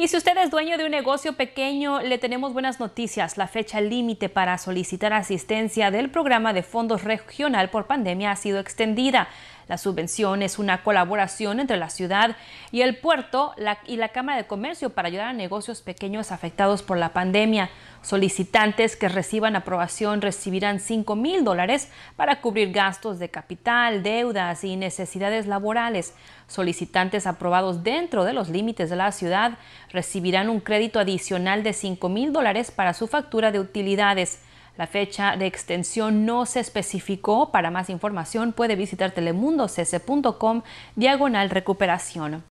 Y si usted es dueño de un negocio pequeño, le tenemos buenas noticias. La fecha límite para solicitar asistencia del programa de fondos regional por pandemia ha sido extendida. La subvención es una colaboración entre la ciudad y el puerto y la Cámara de Comercio para ayudar a negocios pequeños afectados por la pandemia. Solicitantes que reciban aprobación recibirán 5 mil dólares para cubrir gastos de capital, deudas y necesidades laborales. Solicitantes aprobados dentro de los límites de la ciudad recibirán un crédito adicional de 5 mil dólares para su factura de utilidades. La fecha de extensión no se especificó. Para más información puede visitar telemundocc.com diagonal recuperación.